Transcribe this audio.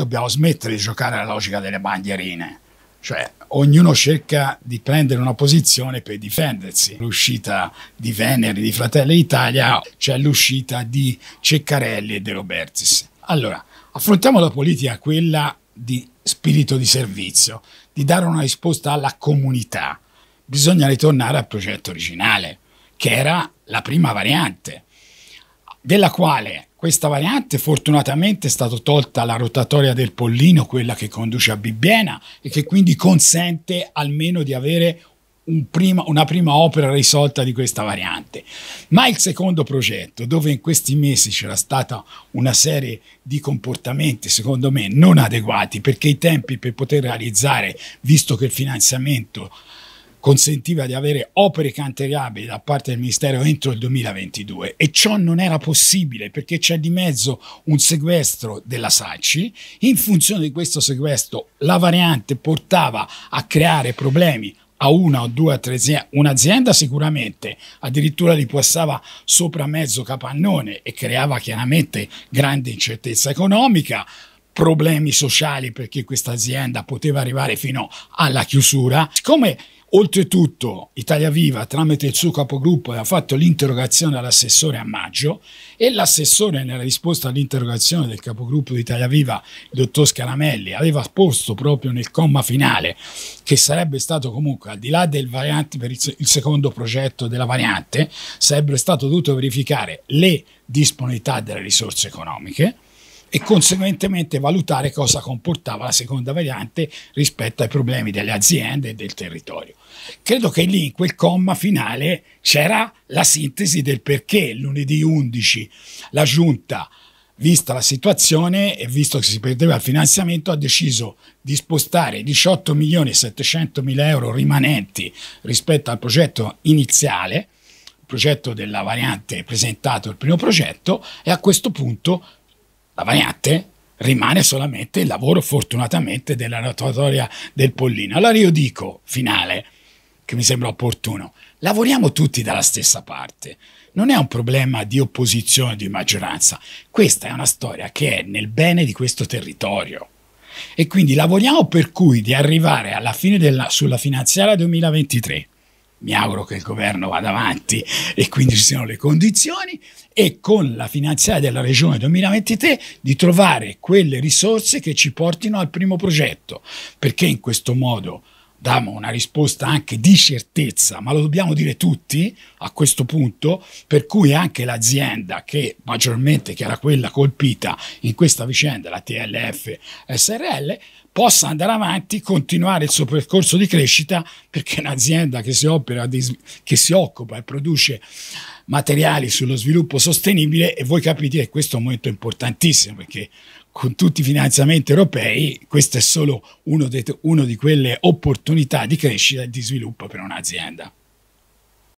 dobbiamo smettere di giocare alla logica delle bandierine. Cioè, ognuno cerca di prendere una posizione per difendersi. L'uscita di Veneri di Fratelli d'Italia, c'è cioè l'uscita di Ceccarelli e De Robertis. Allora, affrontiamo la politica quella di spirito di servizio, di dare una risposta alla comunità. Bisogna ritornare al progetto originale, che era la prima variante, della quale questa variante fortunatamente è stata tolta la rotatoria del pollino, quella che conduce a Bibbiena e che quindi consente almeno di avere un prima, una prima opera risolta di questa variante. Ma il secondo progetto, dove in questi mesi c'era stata una serie di comportamenti, secondo me, non adeguati, perché i tempi per poter realizzare, visto che il finanziamento consentiva di avere opere canterabili da parte del Ministero entro il 2022 e ciò non era possibile perché c'è di mezzo un sequestro della SACI. In funzione di questo sequestro la variante portava a creare problemi a una o due o tre aziende, un'azienda sicuramente addirittura li passava sopra mezzo capannone e creava chiaramente grande incertezza economica, problemi sociali perché questa azienda poteva arrivare fino alla chiusura. Siccome Oltretutto Italia Viva tramite il suo capogruppo aveva fatto l'interrogazione all'assessore a maggio e l'assessore nella risposta all'interrogazione del capogruppo di Italia Viva, il dottor Scaramelli, aveva posto proprio nel comma finale che sarebbe stato comunque al di là del variante per il secondo progetto della variante, sarebbe stato dovuto verificare le disponibilità delle risorse economiche e conseguentemente valutare cosa comportava la seconda variante rispetto ai problemi delle aziende e del territorio. Credo che lì in quel comma finale c'era la sintesi del perché lunedì 11 la giunta vista la situazione e visto che si perdeva il finanziamento, ha deciso di spostare 18 milioni e 700 mila euro rimanenti rispetto al progetto iniziale, progetto della variante presentato, il primo progetto, e a questo punto la variante rimane solamente il lavoro fortunatamente della rotatoria del Pollino. Allora io dico, finale, che mi sembra opportuno, lavoriamo tutti dalla stessa parte. Non è un problema di opposizione, di maggioranza. Questa è una storia che è nel bene di questo territorio. E quindi lavoriamo per cui di arrivare alla fine della, sulla finanziaria 2023 mi auguro che il governo vada avanti e quindi ci siano le condizioni, e con la finanziaria della Regione 2023 di trovare quelle risorse che ci portino al primo progetto, perché in questo modo diamo una risposta anche di certezza, ma lo dobbiamo dire tutti a questo punto, per cui anche l'azienda che maggiormente che era quella colpita in questa vicenda, la TLF SRL, possa andare avanti, continuare il suo percorso di crescita, perché un'azienda che si, opera che si occupa e produce materiali sullo sviluppo sostenibile, e voi capite che questo è un momento importantissimo, perché con tutti i finanziamenti europei, questo è solo una di quelle opportunità di crescita e di sviluppo per un'azienda.